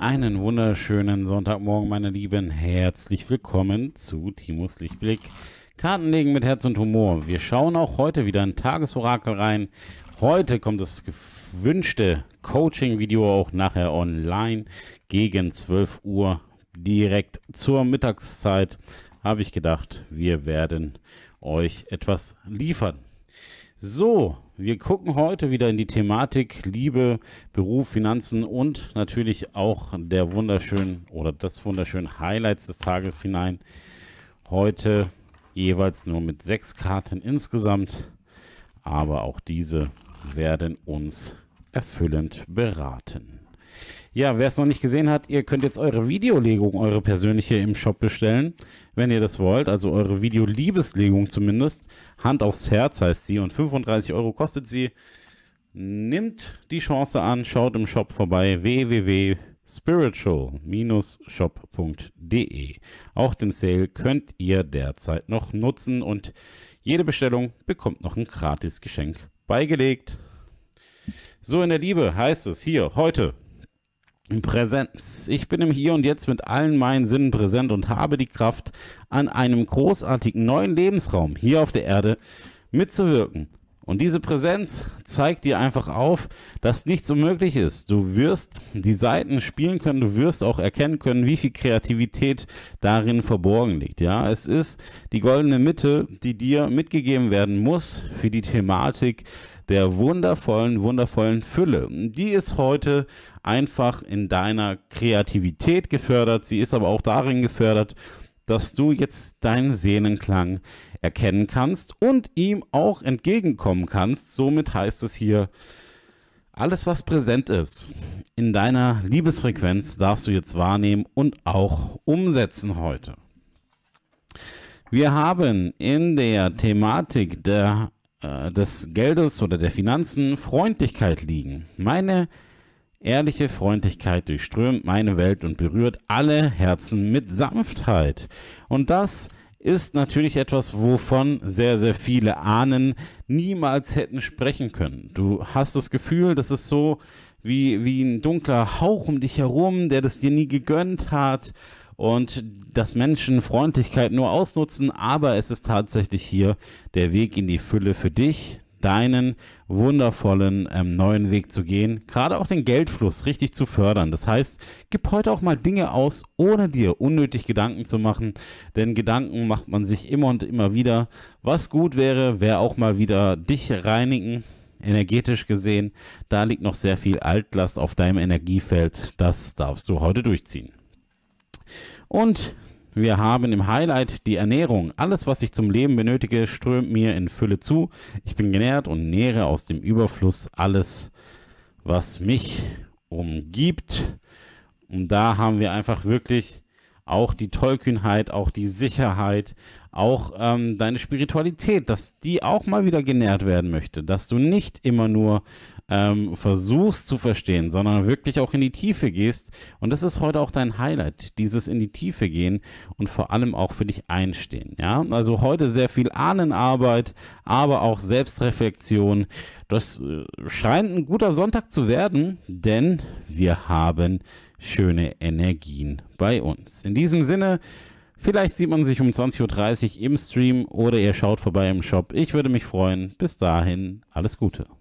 Einen wunderschönen Sonntagmorgen, meine Lieben. Herzlich willkommen zu Timos Lichtblick. Kartenlegen mit Herz und Humor. Wir schauen auch heute wieder ein Tagesorakel rein. Heute kommt das gewünschte Coaching-Video auch nachher online gegen 12 Uhr direkt zur Mittagszeit. Habe ich gedacht, wir werden euch etwas liefern. So, wir gucken heute wieder in die Thematik Liebe, Beruf, Finanzen und natürlich auch der wunderschönen oder das wunderschönen Highlights des Tages hinein. Heute jeweils nur mit sechs Karten insgesamt, aber auch diese werden uns erfüllend beraten. Ja, wer es noch nicht gesehen hat, ihr könnt jetzt eure Videolegung, eure persönliche im Shop bestellen, wenn ihr das wollt. Also eure Videoliebeslegung zumindest. Hand aufs Herz heißt sie und 35 Euro kostet sie. Nimmt die Chance an, schaut im Shop vorbei. www.spiritual-shop.de. Auch den Sale könnt ihr derzeit noch nutzen und jede Bestellung bekommt noch ein Gratisgeschenk beigelegt. So in der Liebe heißt es hier heute Präsenz. Ich bin im Hier und Jetzt mit allen meinen Sinnen präsent und habe die Kraft, an einem großartigen neuen Lebensraum hier auf der Erde mitzuwirken. Und diese Präsenz zeigt dir einfach auf, dass nichts unmöglich ist. Du wirst die Seiten spielen können, du wirst auch erkennen können, wie viel Kreativität darin verborgen liegt. Ja, es ist die goldene Mitte, die dir mitgegeben werden muss für die Thematik der wundervollen, wundervollen Fülle. Die ist heute einfach in deiner Kreativität gefördert. Sie ist aber auch darin gefördert, dass du jetzt deinen Sehnenklang erkennen kannst und ihm auch entgegenkommen kannst. Somit heißt es hier, alles was präsent ist in deiner Liebesfrequenz darfst du jetzt wahrnehmen und auch umsetzen heute. Wir haben in der Thematik der, äh, des Geldes oder der Finanzen Freundlichkeit liegen. Meine Ehrliche Freundlichkeit durchströmt meine Welt und berührt alle Herzen mit Sanftheit. Und das ist natürlich etwas, wovon sehr, sehr viele Ahnen niemals hätten sprechen können. Du hast das Gefühl, das ist so wie, wie ein dunkler Hauch um dich herum, der das dir nie gegönnt hat und dass Menschen Freundlichkeit nur ausnutzen, aber es ist tatsächlich hier der Weg in die Fülle für dich, deinen wundervollen ähm, neuen Weg zu gehen, gerade auch den Geldfluss richtig zu fördern. Das heißt, gib heute auch mal Dinge aus, ohne dir unnötig Gedanken zu machen, denn Gedanken macht man sich immer und immer wieder. Was gut wäre, wäre auch mal wieder dich reinigen, energetisch gesehen. Da liegt noch sehr viel Altlast auf deinem Energiefeld. Das darfst du heute durchziehen. Und wir haben im Highlight die Ernährung. Alles, was ich zum Leben benötige, strömt mir in Fülle zu. Ich bin genährt und nähre aus dem Überfluss alles, was mich umgibt. Und da haben wir einfach wirklich auch die Tollkühnheit, auch die Sicherheit, auch ähm, deine Spiritualität, dass die auch mal wieder genährt werden möchte, dass du nicht immer nur ähm, versuchst zu verstehen, sondern wirklich auch in die Tiefe gehst. Und das ist heute auch dein Highlight, dieses in die Tiefe gehen und vor allem auch für dich einstehen. Ja, also heute sehr viel Ahnenarbeit, aber auch Selbstreflexion. Das äh, scheint ein guter Sonntag zu werden, denn wir haben schöne Energien bei uns. In diesem Sinne, Vielleicht sieht man sich um 20.30 Uhr im Stream oder ihr schaut vorbei im Shop. Ich würde mich freuen. Bis dahin, alles Gute.